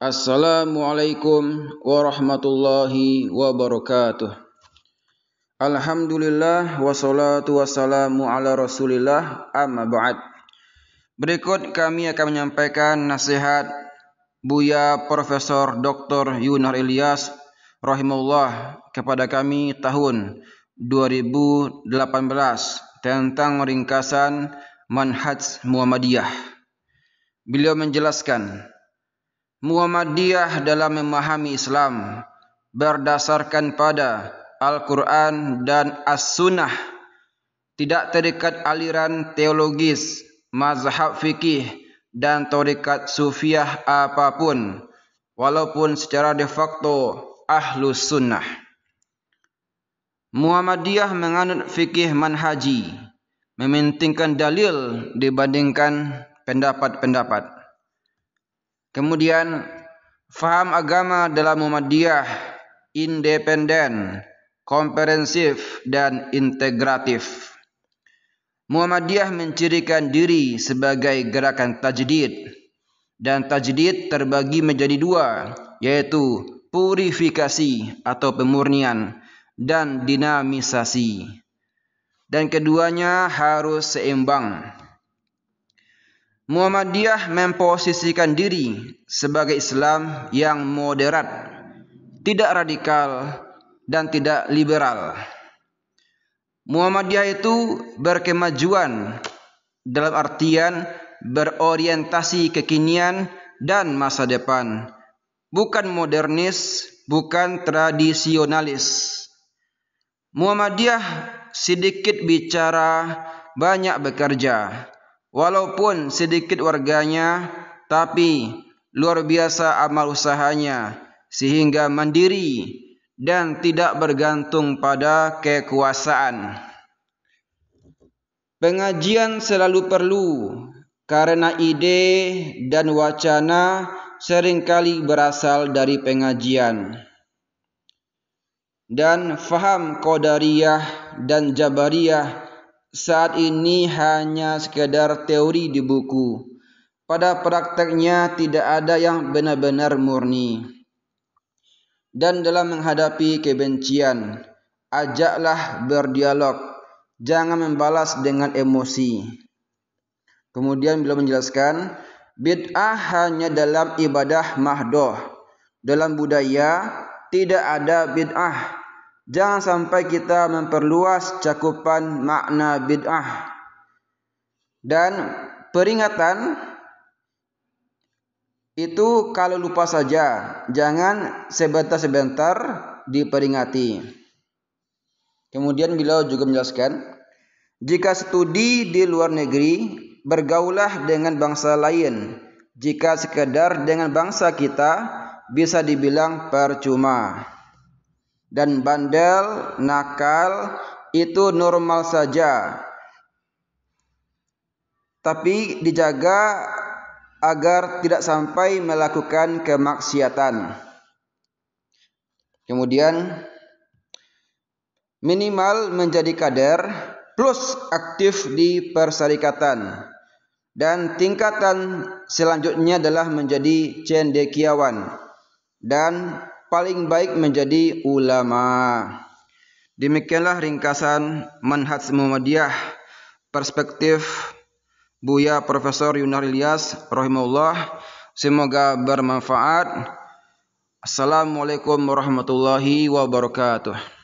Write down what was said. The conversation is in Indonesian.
Assalamualaikum warahmatullahi wabarakatuh. Alhamdulillah wassalatu wassalamu ala Rasulillah amma ba'd. Berikut kami akan menyampaikan nasihat Buya Profesor Dr. Yunar Ilyas rahimahullah kepada kami tahun 2018 tentang ringkasan Manhaj Muhammadiyah. Beliau menjelaskan Muhammadiyah dalam memahami Islam berdasarkan pada Al-Quran dan As-Sunnah tidak terikat aliran teologis, mazhab fikih dan terikat sufiah apapun walaupun secara de facto ahlu Sunnah. Muhammadiyah menganut fikih manhaji, mementingkan dalil dibandingkan pendapat-pendapat. Kemudian faham agama dalam Muhammadiyah independen, komprehensif dan integratif. Muhammadiyah mencirikan diri sebagai gerakan tajdid dan tajdid terbagi menjadi dua yaitu purifikasi atau pemurnian dan dinamisasi. Dan keduanya harus seimbang. Muhammadiyah memposisikan diri sebagai Islam yang moderat, tidak radikal, dan tidak liberal. Muhammadiyah itu berkemajuan dalam artian berorientasi kekinian dan masa depan, bukan modernis, bukan tradisionalis. Muhammadiyah sedikit bicara, banyak bekerja Walaupun sedikit warganya, tapi luar biasa amal usahanya sehingga mandiri dan tidak bergantung pada kekuasaan. Pengajian selalu perlu karena ide dan wacana seringkali berasal dari pengajian. Dan faham kodariyah dan Jabariyah saat ini hanya sekedar teori di buku. Pada prakteknya tidak ada yang benar-benar murni. Dan dalam menghadapi kebencian, ajaklah berdialog, jangan membalas dengan emosi. Kemudian beliau menjelaskan, bid'ah hanya dalam ibadah mahdoh. Dalam budaya tidak ada bid'ah Jangan sampai kita memperluas cakupan makna bid'ah. Dan peringatan itu kalau lupa saja, jangan sebentar-sebentar diperingati. Kemudian beliau juga menjelaskan, jika studi di luar negeri, bergaulah dengan bangsa lain. Jika sekedar dengan bangsa kita, bisa dibilang percuma dan bandel, nakal itu normal saja. Tapi dijaga agar tidak sampai melakukan kemaksiatan. Kemudian minimal menjadi kader plus aktif di perserikatan. dan tingkatan selanjutnya adalah menjadi cendekiawan dan paling baik menjadi ulama. Demikianlah ringkasan Manhaj Muhammadiyah perspektif Buya Profesor Yunar Ilyas rahimahullah. Semoga bermanfaat. Assalamualaikum warahmatullahi wabarakatuh.